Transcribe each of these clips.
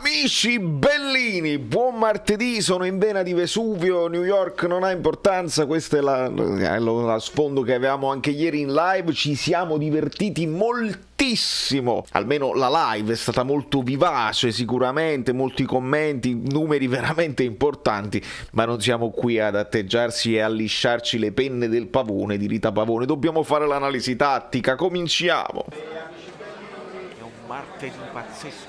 Amici bellini, buon martedì, sono in vena di Vesuvio, New York non ha importanza, questo è la, la sfondo che avevamo anche ieri in live, ci siamo divertiti moltissimo Almeno la live è stata molto vivace, sicuramente, molti commenti, numeri veramente importanti, ma non siamo qui ad atteggiarsi e a lisciarci le penne del pavone, di Rita Pavone. Dobbiamo fare l'analisi tattica, cominciamo. È un martedì pazzesco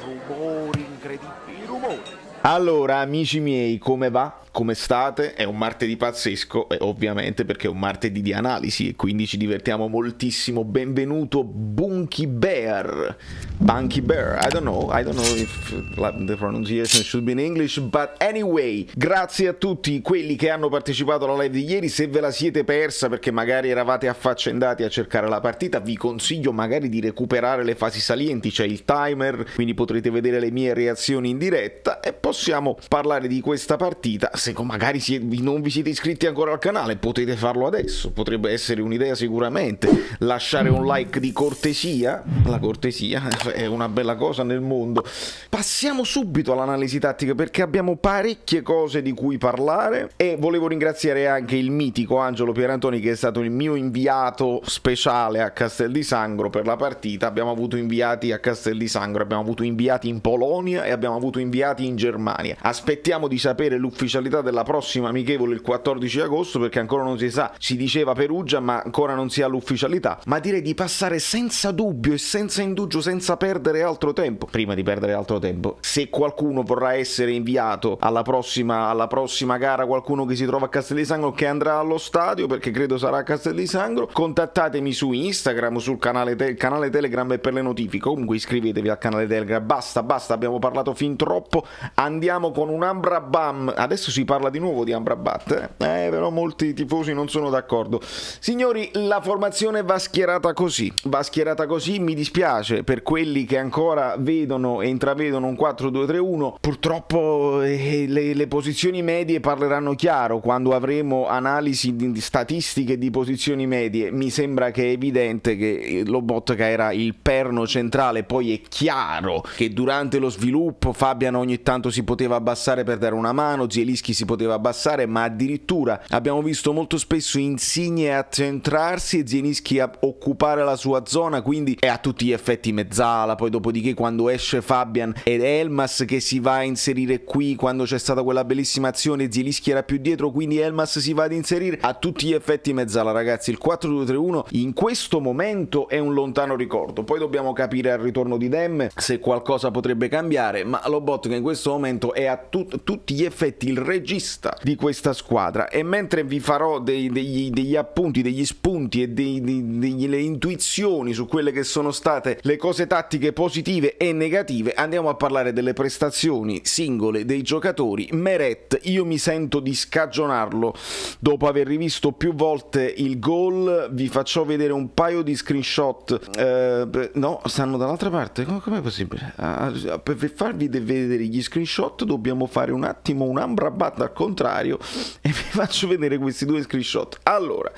rumori incredibili, rumori. Allora, amici miei, come va? come state? È un martedì pazzesco, ovviamente perché è un martedì di analisi e quindi ci divertiamo moltissimo. Benvenuto Bunky Bear. Bunky Bear, I don't know, I don't know if the pronunciation should be in English, but anyway, grazie a tutti quelli che hanno partecipato alla live di ieri, se ve la siete persa perché magari eravate affaccendati a cercare la partita, vi consiglio magari di recuperare le fasi salienti, c'è il timer, quindi potrete vedere le mie reazioni in diretta e possiamo parlare di questa partita se se magari non vi siete iscritti ancora al canale potete farlo adesso, potrebbe essere un'idea sicuramente, lasciare un like di cortesia, la cortesia è una bella cosa nel mondo. Passiamo subito all'analisi tattica perché abbiamo parecchie cose di cui parlare e volevo ringraziare anche il mitico Angelo Pierantoni che è stato il mio inviato speciale a Castel di Sangro per la partita, abbiamo avuto inviati a Castel di Sangro, abbiamo avuto inviati in Polonia e abbiamo avuto inviati in Germania. Aspettiamo di sapere l'ufficialità data della prossima amichevole il 14 agosto perché ancora non si sa, si diceva Perugia ma ancora non si ha l'ufficialità, ma direi di passare senza dubbio e senza indugio, senza perdere altro tempo, prima di perdere altro tempo, se qualcuno vorrà essere inviato alla prossima, alla prossima gara, qualcuno che si trova a Castel di Sangro che andrà allo stadio perché credo sarà a Castel di Sangro, contattatemi su Instagram, sul canale, te canale Telegram e per le notifiche, comunque iscrivetevi al canale Telegram, basta, basta, abbiamo parlato fin troppo, andiamo con un Ambra Bam, adesso si si parla di nuovo di Amrabat, eh, però molti tifosi non sono d'accordo. Signori, la formazione va schierata così, va schierata così, mi dispiace per quelli che ancora vedono e intravedono un 4-2-3-1, purtroppo eh, le, le, posizioni medie parleranno chiaro quando avremo analisi di, statistiche di posizioni medie, mi sembra che è evidente che eh, Lobotka era il perno centrale, poi è chiaro che durante lo sviluppo Fabian ogni tanto si poteva abbassare per dare una mano, Zielischi chi si poteva abbassare, ma addirittura abbiamo visto molto spesso Insigne accentrarsi e Zienischi a occupare la sua zona, quindi è a tutti gli effetti mezzala, poi dopodiché quando esce Fabian ed Elmas che si va a inserire qui, quando c'è stata quella bellissima azione Zielischi era più dietro, quindi Elmas si va ad inserire a tutti gli effetti mezzala, ragazzi, il 4-2-3-1 in questo momento è un lontano ricordo, poi dobbiamo capire al ritorno di Dem se qualcosa potrebbe cambiare, ma Lobotka in questo momento è a tut tutti gli effetti il re regista di questa squadra e mentre vi farò dei, degli, degli, appunti, degli spunti e dei, dei, delle intuizioni su quelle che sono state le cose tattiche positive e negative, andiamo a parlare delle prestazioni singole dei giocatori. Meret, io mi sento di scagionarlo dopo aver rivisto più volte il gol, vi faccio vedere un paio di screenshot. Eh, no, stanno dall'altra parte, com'è possibile? Ah, ah per farvi vedere gli screenshot dobbiamo fare un attimo un'ambra ambra fatto al contrario e vi faccio vedere questi due screenshot. Allora,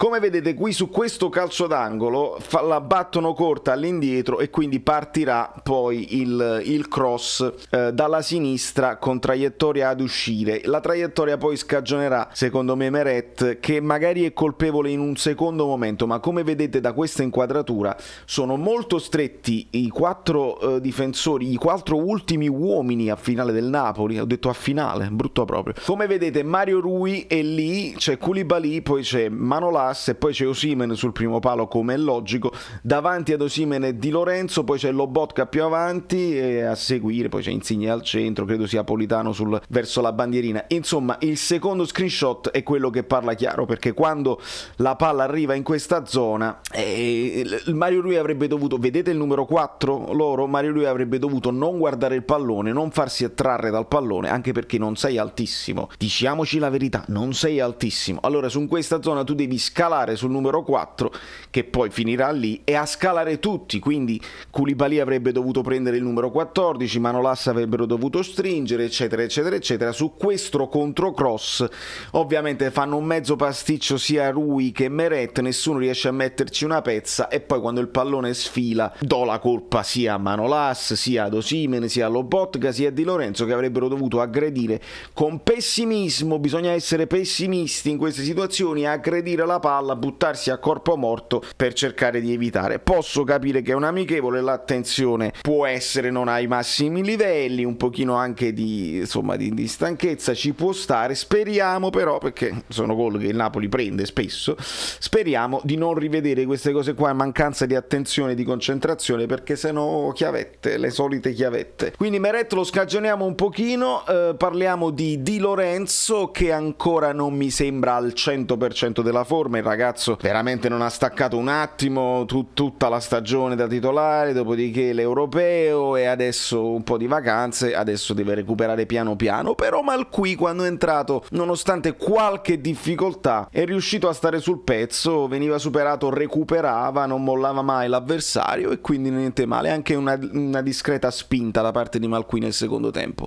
come vedete qui su questo calcio d'angolo la battono corta all'indietro e quindi partirà poi il, il cross eh, dalla sinistra con traiettoria ad uscire. La traiettoria poi scagionerà secondo me Meret che magari è colpevole in un secondo momento ma come vedete da questa inquadratura sono molto stretti i quattro eh, difensori, i quattro ultimi uomini a finale del Napoli, ho detto a finale, brutto proprio. Come vedete Mario Rui è lì, c'è Koulibaly, poi c'è Manolato pass e poi c'è Osimen sul primo palo come è logico, davanti ad Osimen e Di Lorenzo, poi c'è Lobotka più avanti e a seguire poi c'è Insigne al centro, credo sia Politano sul, verso la bandierina. Insomma, il secondo screenshot è quello che parla chiaro perché quando la palla arriva in questa zona eh, Mario Lui avrebbe dovuto, vedete il numero 4 loro, Mario Lui avrebbe dovuto non guardare il pallone, non farsi attrarre dal pallone, anche perché non sei altissimo. Diciamoci la verità, non sei altissimo. Allora su questa zona tu devi scrivere scalare sul numero 4 che poi finirà lì e a scalare tutti, quindi Culibali avrebbe dovuto prendere il numero 14, Manolassa avrebbero dovuto stringere eccetera eccetera eccetera su questo contro cross ovviamente fanno un mezzo pasticcio sia Rui che Meret, nessuno riesce a metterci una pezza e poi quando il pallone sfila do la colpa sia a Manolas, sia ad Osimene, sia a Lobotka, sia a Di Lorenzo che avrebbero dovuto aggredire con pessimismo, bisogna essere pessimisti in queste situazioni, aggredire la palla palla, buttarsi a corpo morto per cercare di evitare. Posso capire che è un amichevole, l'attenzione può essere non ai massimi livelli, un pochino anche di, insomma, di, di stanchezza ci può stare. Speriamo però, perché sono gol che il Napoli prende spesso, speriamo di non rivedere queste cose qua mancanza di attenzione, di concentrazione, perché se no chiavette, le solite chiavette. Quindi Meret lo scagioniamo un pochino, eh, parliamo di Di Lorenzo che ancora non mi sembra al 100% della forma il ragazzo veramente non ha staccato un attimo tu, tutta la stagione da titolare, dopodiché l'europeo e adesso un po' di vacanze, adesso deve recuperare piano piano, però Malqui quando è entrato, nonostante qualche difficoltà, è riuscito a stare sul pezzo, veniva superato, recuperava, non mollava mai l'avversario e quindi niente male, anche una, una discreta spinta da parte di Malqui nel secondo tempo.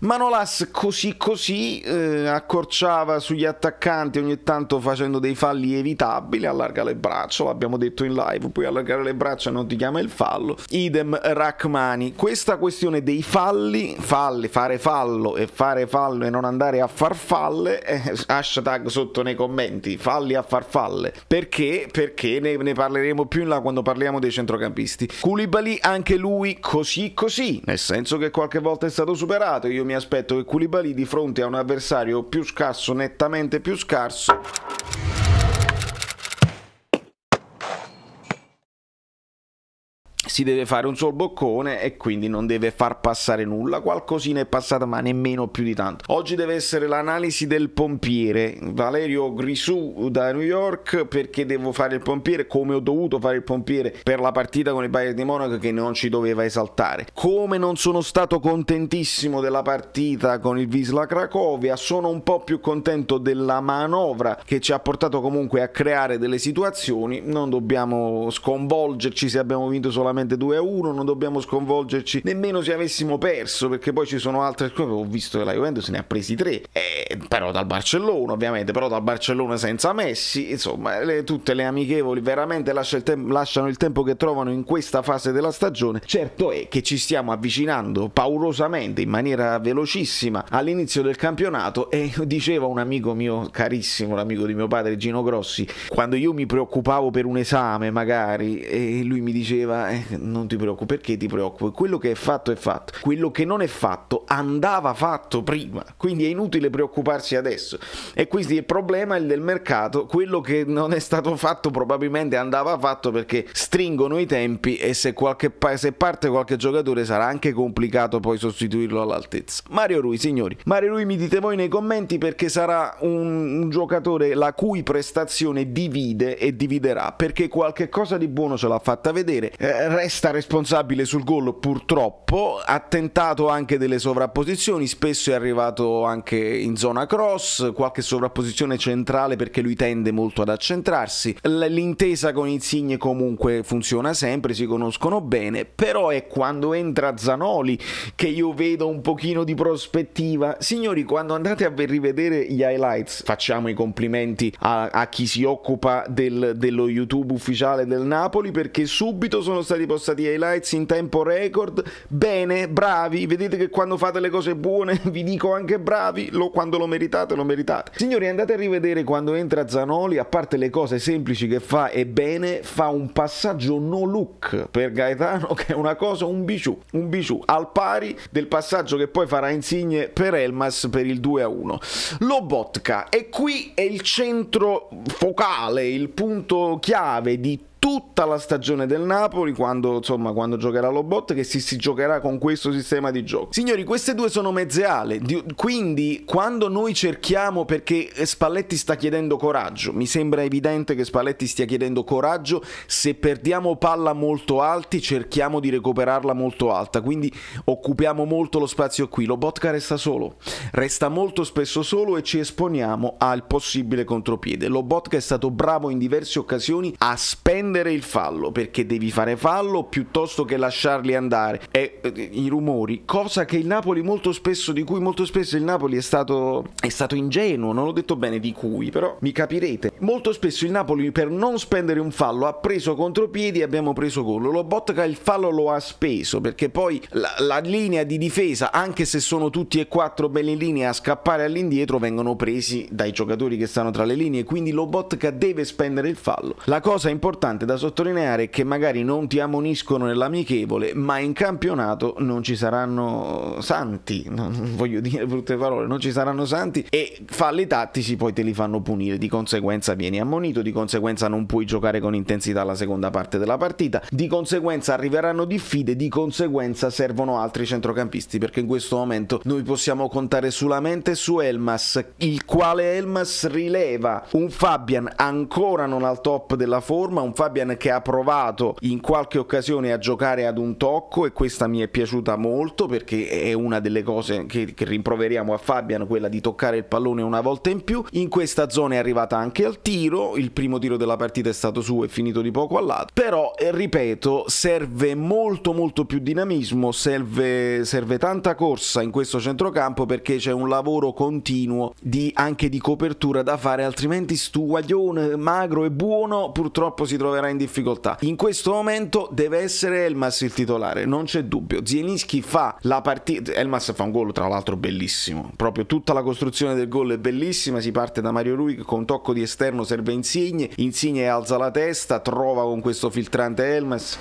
Manolas così così eh, accorciava sugli attaccanti ogni tanto facendo dei falli evitabile, allarga le braccia, l'abbiamo detto in live, puoi allargare le braccia e non ti chiama il fallo. Idem Rachmani, questa questione dei falli, falli, fare fallo e fare fallo e non andare a far falle, eh, hashtag sotto nei commenti, falli a far falle, perché? Perché ne, ne parleremo più in là quando parliamo dei centrocampisti. Koulibaly anche lui così così, nel senso che qualche volta è stato superato, io mi aspetto che Koulibaly di fronte a un avversario più scarso, nettamente più scarso, si deve fare un sol boccone e quindi non deve far passare nulla, qualcosina è passata ma nemmeno più di tanto. Oggi deve essere l'analisi del pompiere, Valerio Grisù da New York perché devo fare il pompiere, come ho dovuto fare il pompiere per la partita con il Bayern di Monaco che non ci doveva esaltare. Come non sono stato contentissimo della partita con il Visla Cracovia, sono un po' più contento della manovra che ci ha portato comunque a creare delle situazioni, non dobbiamo sconvolgerci se abbiamo vinto solamente solamente 2 a 1, non dobbiamo sconvolgerci nemmeno se avessimo perso, perché poi ci sono altre squadre, ho visto che la Juventus ne ha presi 3, eh, però dal Barcellona ovviamente, però dal Barcellona senza Messi, insomma le, tutte le amichevoli veramente lascia il lasciano il tempo che trovano in questa fase della stagione, certo è che ci stiamo avvicinando paurosamente in maniera velocissima all'inizio del campionato e diceva un amico mio carissimo, l'amico di mio padre Gino Grossi, quando io mi preoccupavo per un esame magari e lui mi diceva eh, non ti preoccupi, perché ti preoccupi? Quello che è fatto è fatto, quello che non è fatto andava fatto prima, quindi è inutile preoccuparsi adesso. E quindi il problema è il del mercato, quello che non è stato fatto probabilmente andava fatto perché stringono i tempi e se, qualche, se parte qualche giocatore sarà anche complicato poi sostituirlo all'altezza. Mario Rui, signori, Mario Rui mi dite voi nei commenti perché sarà un, un giocatore la cui prestazione divide e dividerà, perché qualche cosa di buono ce l'ha fatta vedere. Eh, resta responsabile sul gol purtroppo, ha tentato anche delle sovrapposizioni, spesso è arrivato anche in zona cross, qualche sovrapposizione centrale perché lui tende molto ad accentrarsi. L'intesa con Insigne comunque funziona sempre, si conoscono bene, però è quando entra Zanoli che io vedo un pochino di prospettiva. Signori, quando andate a rivedere gli highlights, facciamo i complimenti a, a chi si occupa del, dello YouTube ufficiale del Napoli perché subito sono stati di postati highlights in tempo record. Bene, bravi. Vedete che quando fate le cose buone vi dico anche bravi. Lo, quando lo meritate, lo meritate. Signori, andate a rivedere quando entra Zanoli. A parte le cose semplici che fa e bene, fa un passaggio no look per Gaetano, che è una cosa, un bijou. Un bijou al pari del passaggio che poi farà Insigne per Elmas per il 2 a 1. Lobotka, e qui è il centro focale, il punto chiave di tutta la stagione del Napoli quando, insomma, quando giocherà Lobot che si, si, giocherà con questo sistema di gioco. Signori, queste due sono mezze ale, quindi quando noi cerchiamo perché Spalletti sta chiedendo coraggio, mi sembra evidente che Spalletti stia chiedendo coraggio, se perdiamo palla molto alti cerchiamo di recuperarla molto alta, quindi occupiamo molto lo spazio qui, Lobotka resta solo, resta molto spesso solo e ci esponiamo al possibile contropiede. Lobotka è stato bravo in diverse occasioni a spendere prendere il fallo perché devi fare fallo piuttosto che lasciarli andare e eh, i rumori cosa che il Napoli molto spesso di cui molto spesso il Napoli è stato è stato ingenuo non ho detto bene di cui però mi capirete molto spesso il Napoli per non spendere un fallo ha preso contropiedi e abbiamo preso gol lo Botka il fallo lo ha speso perché poi la, la linea di difesa anche se sono tutti e quattro belli in linea a scappare all'indietro vengono presi dai giocatori che stanno tra le linee quindi Lobotka deve spendere il fallo la cosa importante importante da sottolineare che magari non ti ammoniscono nell'amichevole, ma in campionato non ci saranno santi, non voglio dire brutte parole, non ci saranno santi e falli tattici poi te li fanno punire, di conseguenza vieni ammonito, di conseguenza non puoi giocare con intensità la seconda parte della partita, di conseguenza arriveranno diffide, di conseguenza servono altri centrocampisti perché in questo momento noi possiamo contare solamente su Elmas, il quale Elmas rileva un Fabian ancora non al top della forma, un Fabian Fabian che ha provato in qualche occasione a giocare ad un tocco e questa mi è piaciuta molto perché è una delle cose che, che rimproveriamo a Fabian, quella di toccare il pallone una volta in più. In questa zona è arrivata anche al tiro, il primo tiro della partita è stato suo e finito di poco all'altro, però eh, ripeto serve molto molto più dinamismo, serve, serve tanta corsa in questo centrocampo perché c'è un lavoro continuo di, anche di copertura da fare, altrimenti Stuguaglione magro e buono purtroppo si troverà metterà in difficoltà. In questo momento deve essere Elmas il titolare, non c'è dubbio. Zielinski fa la partita, Elmas fa un gol tra l'altro bellissimo, proprio tutta la costruzione del gol è bellissima, si parte da Mario Rui che con tocco di esterno serve Insigne, Insigne alza la testa, trova con questo filtrante Elmas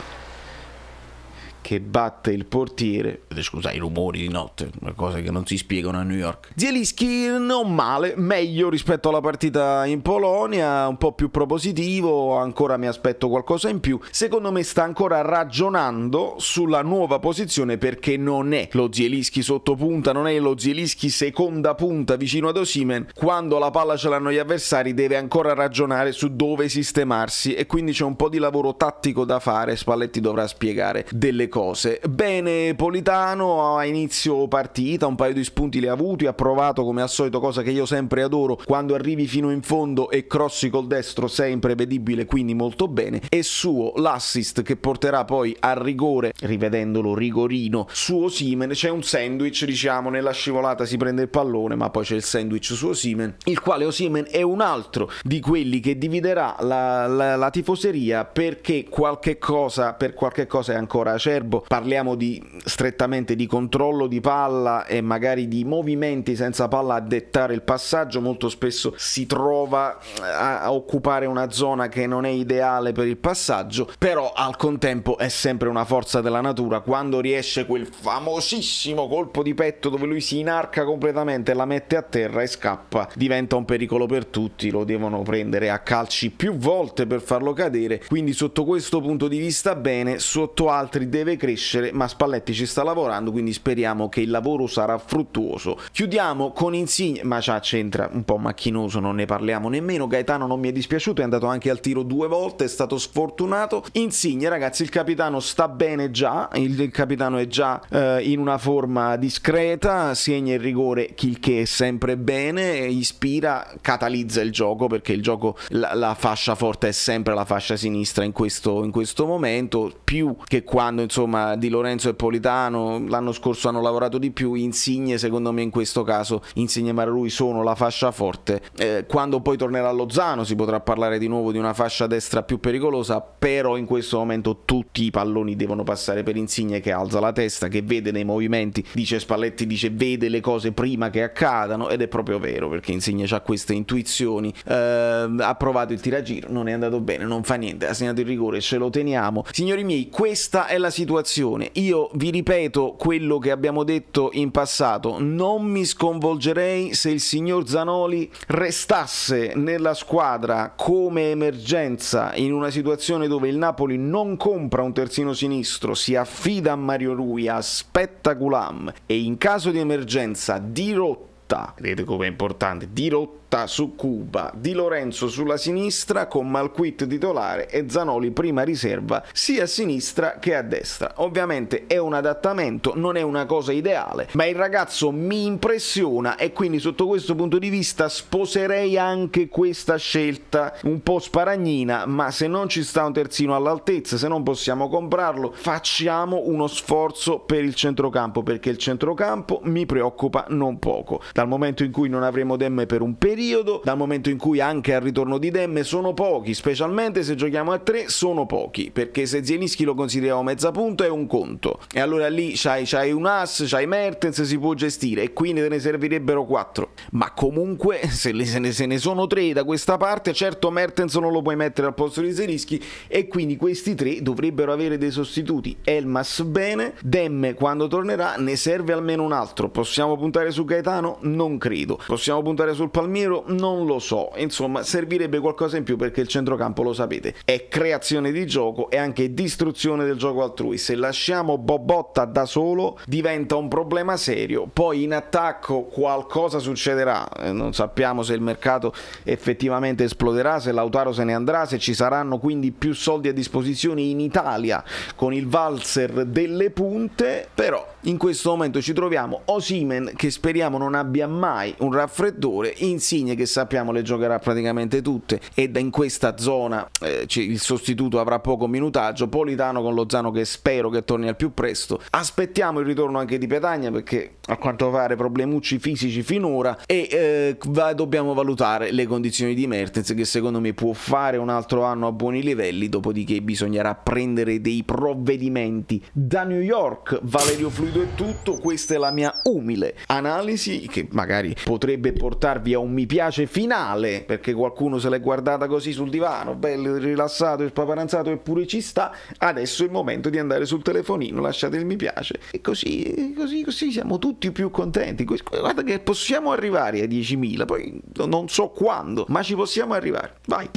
che batte il portiere. Scusa, i rumori di notte, cose che non si spiegano a New York. Zielinski non male, meglio rispetto alla partita in Polonia, un po' più propositivo, ancora mi aspetto qualcosa in più. Secondo me sta ancora ragionando sulla nuova posizione perché non è lo Zielinski sotto punta, non è lo Zielinski seconda punta vicino ad Osimen. Quando la palla ce l'hanno gli avversari deve ancora ragionare su dove sistemarsi e quindi c'è un po' di lavoro tattico da fare, Spalletti dovrà spiegare delle cose. Bene, Politano a inizio partita, un paio di spunti li ha avuti, ha provato come al solito cosa che io sempre adoro, quando arrivi fino in fondo e crossi col destro sei imprevedibile, quindi molto bene. E suo l'assist che porterà poi al rigore, rivedendolo rigorino, suo Osimen, c'è un sandwich, diciamo, nella scivolata si prende il pallone, ma poi c'è il sandwich suo Osimen, il quale Osimen oh, è un altro di quelli che dividerà la, la, la tifoseria perché qualche cosa, per qualche cosa è ancora acerba Viterbo parliamo di, strettamente di controllo di palla e magari di movimenti senza palla a dettare il passaggio, molto spesso si trova eh, a occupare una zona che non è ideale per il passaggio, però al contempo è sempre una forza della natura, quando riesce quel famosissimo colpo di petto dove lui si inarca completamente, la mette a terra e scappa, diventa un pericolo per tutti, lo devono prendere a calci più volte per farlo cadere, quindi sotto questo punto di vista bene, sotto altri deve deve crescere, ma Spalletti ci sta lavorando, quindi speriamo che il lavoro sarà fruttuoso. Chiudiamo con Insigne, ma c'ha c'entra un po' macchinoso, non ne parliamo nemmeno. Gaetano non mi è dispiaciuto, è andato anche al tiro due volte, è stato sfortunato. Insigne, ragazzi, il capitano sta bene già, il, capitano è già eh, in una forma discreta, segna il rigore, il che è sempre bene, ispira, catalizza il gioco perché il gioco la, la fascia forte è sempre la fascia sinistra in questo, in questo momento, più che quando insomma insomma Di Lorenzo e Politano l'anno scorso hanno lavorato di più, Insigne secondo me in questo caso, Insigne e Mararui sono la fascia forte, eh, quando poi tornerà Lozano si potrà parlare di nuovo di una fascia destra più pericolosa, però in questo momento tutti i palloni devono passare per Insigne che alza la testa, che vede nei movimenti, dice Spalletti, dice vede le cose prima che accadano ed è proprio vero perché Insigne ha queste intuizioni, eh, ha provato il tiragiro, non è andato bene, non fa niente, ha segnato il rigore, ce lo teniamo. Signori miei, questa è la situazione situazione. Io vi ripeto quello che abbiamo detto in passato, non mi sconvolgerei se il signor Zanoli restasse nella squadra come emergenza in una situazione dove il Napoli non compra un terzino sinistro, si affida a Mario Rui, aspetta Gulam e in caso di emergenza dirotta, vedete com'è importante, dirotta Motta su Cuba, Di Lorenzo sulla sinistra con Malquit titolare e Zanoli prima riserva sia a sinistra che a destra. Ovviamente è un adattamento, non è una cosa ideale, ma il ragazzo mi impressiona e quindi sotto questo punto di vista sposerei anche questa scelta un po' sparagnina, ma se non ci sta un terzino all'altezza, se non possiamo comprarlo, facciamo uno sforzo per il centrocampo perché il centrocampo mi preoccupa non poco. Dal momento in cui non avremo Demme per un periodo periodo, dal momento in cui anche al ritorno di Demme sono pochi, specialmente se giochiamo a 3 sono pochi, perché se Zielinski lo consideriamo mezza punta è un conto. E allora lì c'hai, c'hai un As, c'hai Mertens, si può gestire e quindi te ne servirebbero 4. Ma comunque se, le, se, ne, se ne sono 3 da questa parte, certo Mertens non lo puoi mettere al posto di Zielinski e quindi questi 3 dovrebbero avere dei sostituti. Elmas bene, Demme quando tornerà ne serve almeno un altro. Possiamo puntare su Gaetano? Non credo. Possiamo puntare sul Palmiro? Casemiro non lo so, insomma servirebbe qualcosa in più perché il centrocampo lo sapete, è creazione di gioco e anche distruzione del gioco altrui, se lasciamo Bobotta da solo diventa un problema serio, poi in attacco qualcosa succederà, eh, non sappiamo se il mercato effettivamente esploderà, se Lautaro se ne andrà, se ci saranno quindi più soldi a disposizione in Italia con il valzer delle punte, però in questo momento ci troviamo Osimen che speriamo non abbia mai un raffreddore insieme linee che sappiamo le giocherà praticamente tutte ed in questa zona eh, il sostituto avrà poco minutaggio, Politano con Lozano che spero che torni al più presto, aspettiamo il ritorno anche di Petagna perché a quanto pare problemucci fisici finora e eh, va, dobbiamo valutare le condizioni di Mertens che secondo me può fare un altro anno a buoni livelli, dopodiché bisognerà prendere dei provvedimenti. Da New York, Valerio Fluido è tutto, questa è la mia umile analisi che magari potrebbe portarvi a un mi piace finale, perché qualcuno se l'è guardata così sul divano, bello, rilassato, e spaparanzato, eppure ci sta, adesso è il momento di andare sul telefonino, lasciate il mi piace. E così, così, così siamo tutti più contenti. Guarda che possiamo arrivare ai 10.000, poi non so quando, ma ci possiamo arrivare. Vai!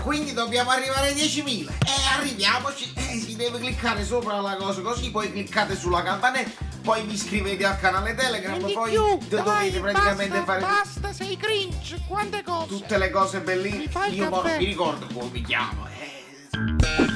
quindi dobbiamo arrivare ai 10.000 e arriviamoci eh, si deve cliccare sopra la cosa così poi cliccate sulla campanella poi vi iscrivete al canale Telegram, e poi più, dai, dovete praticamente basta, fare... Basta, sei cringe, quante cose! Tutte le cose bellissime. Io mi ricordo come mi chiamo. Eh.